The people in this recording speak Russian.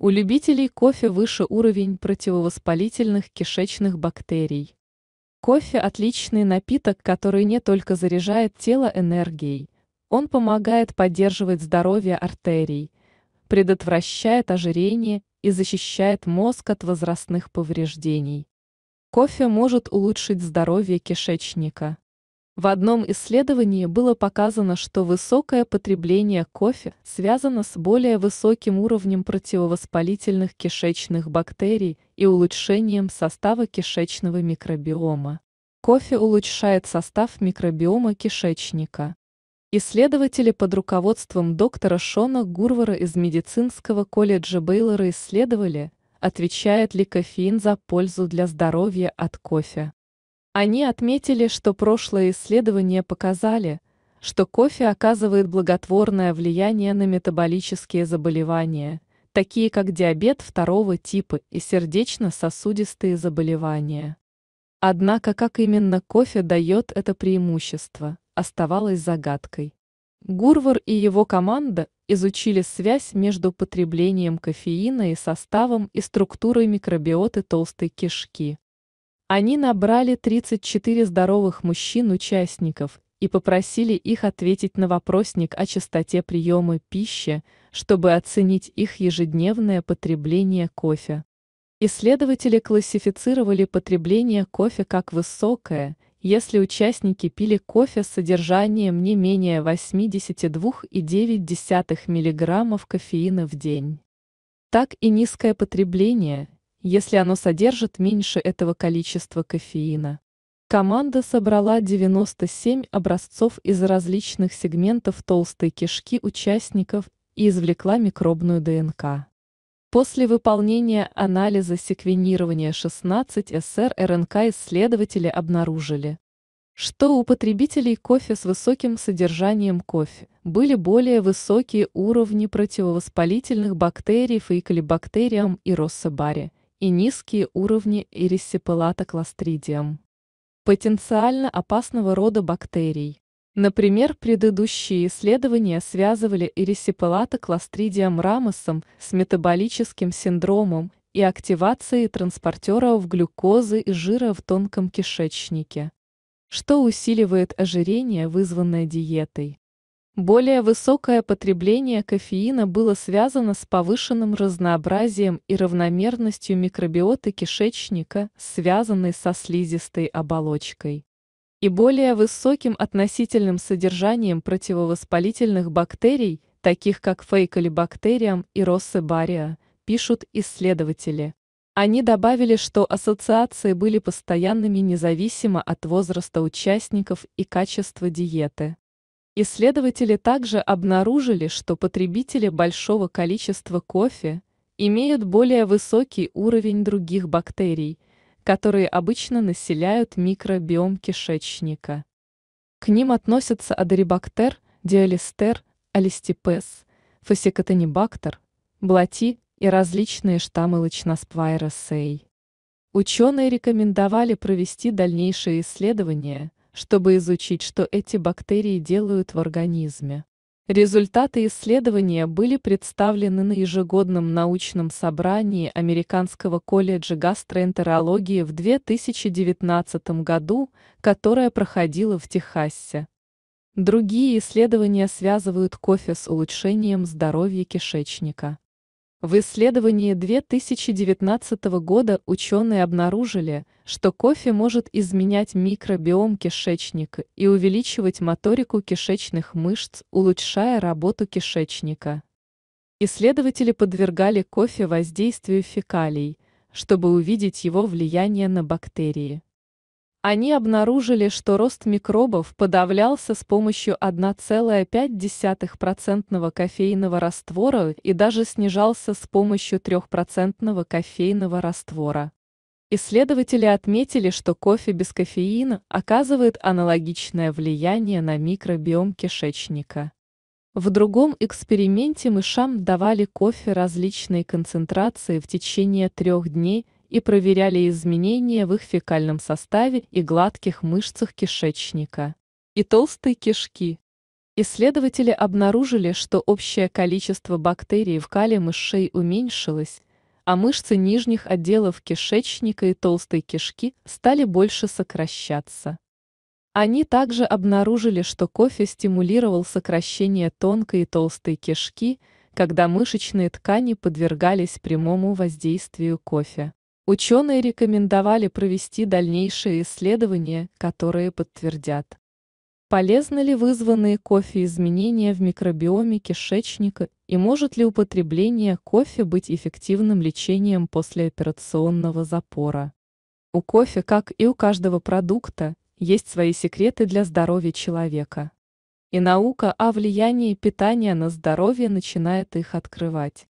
У любителей кофе выше уровень противовоспалительных кишечных бактерий. Кофе – отличный напиток, который не только заряжает тело энергией, он помогает поддерживать здоровье артерий, предотвращает ожирение и защищает мозг от возрастных повреждений. Кофе может улучшить здоровье кишечника. В одном исследовании было показано, что высокое потребление кофе связано с более высоким уровнем противовоспалительных кишечных бактерий и улучшением состава кишечного микробиома. Кофе улучшает состав микробиома кишечника. Исследователи под руководством доктора Шона Гурвара из медицинского колледжа Бейлора исследовали, отвечает ли кофеин за пользу для здоровья от кофе. Они отметили, что прошлые исследования показали, что кофе оказывает благотворное влияние на метаболические заболевания, такие как диабет второго типа и сердечно-сосудистые заболевания. Однако как именно кофе дает это преимущество, оставалось загадкой. Гурвар и его команда изучили связь между потреблением кофеина и составом и структурой микробиоты толстой кишки. Они набрали 34 здоровых мужчин-участников и попросили их ответить на вопросник о частоте приема пищи, чтобы оценить их ежедневное потребление кофе. Исследователи классифицировали потребление кофе как высокое, если участники пили кофе с содержанием не менее 82,9 мг кофеина в день. Так и низкое потребление, если оно содержит меньше этого количества кофеина. Команда собрала 97 образцов из различных сегментов толстой кишки участников и извлекла микробную ДНК. После выполнения анализа секвенирования 16 СР РНК исследователи обнаружили, что у потребителей кофе с высоким содержанием кофе были более высокие уровни противовоспалительных бактерий фейкалибактериям и россобаре, и низкие уровни ириссипелата кластридиум. Потенциально опасного рода бактерий. Например, предыдущие исследования связывали ириссипелата кластридиум рамосом с метаболическим синдромом и активацией транспортеров глюкозы и жира в тонком кишечнике, что усиливает ожирение, вызванное диетой. Более высокое потребление кофеина было связано с повышенным разнообразием и равномерностью микробиоты кишечника, связанной со слизистой оболочкой, и более высоким относительным содержанием противовоспалительных бактерий, таких как фейколибактериам и россебария, пишут исследователи. Они добавили, что ассоциации были постоянными независимо от возраста участников и качества диеты. Исследователи также обнаружили, что потребители большого количества кофе имеют более высокий уровень других бактерий, которые обычно населяют микробиом кишечника. К ним относятся адерибактер, диалистер, алистипес, фасикотонибактер, блати и различные штаммы лачноспвайросей. Ученые рекомендовали провести дальнейшие исследования – чтобы изучить, что эти бактерии делают в организме. Результаты исследования были представлены на ежегодном научном собрании Американского колледжа гастроэнтерологии в 2019 году, которое проходило в Техасе. Другие исследования связывают кофе с улучшением здоровья кишечника. В исследовании 2019 года ученые обнаружили, что кофе может изменять микробиом кишечника и увеличивать моторику кишечных мышц, улучшая работу кишечника. Исследователи подвергали кофе воздействию фекалий, чтобы увидеть его влияние на бактерии. Они обнаружили, что рост микробов подавлялся с помощью 1,5% кофейного раствора и даже снижался с помощью 3% кофейного раствора. Исследователи отметили, что кофе без кофеина оказывает аналогичное влияние на микробиом кишечника. В другом эксперименте мышам давали кофе различной концентрации в течение трех дней – и проверяли изменения в их фекальном составе и гладких мышцах кишечника. И толстой кишки. Исследователи обнаружили, что общее количество бактерий в кале мышей уменьшилось, а мышцы нижних отделов кишечника и толстой кишки стали больше сокращаться. Они также обнаружили, что кофе стимулировал сокращение тонкой и толстой кишки, когда мышечные ткани подвергались прямому воздействию кофе. Ученые рекомендовали провести дальнейшие исследования, которые подтвердят, полезны ли вызванные кофе изменения в микробиоме кишечника и может ли употребление кофе быть эффективным лечением послеоперационного запора. У кофе, как и у каждого продукта, есть свои секреты для здоровья человека. И наука о влиянии питания на здоровье начинает их открывать.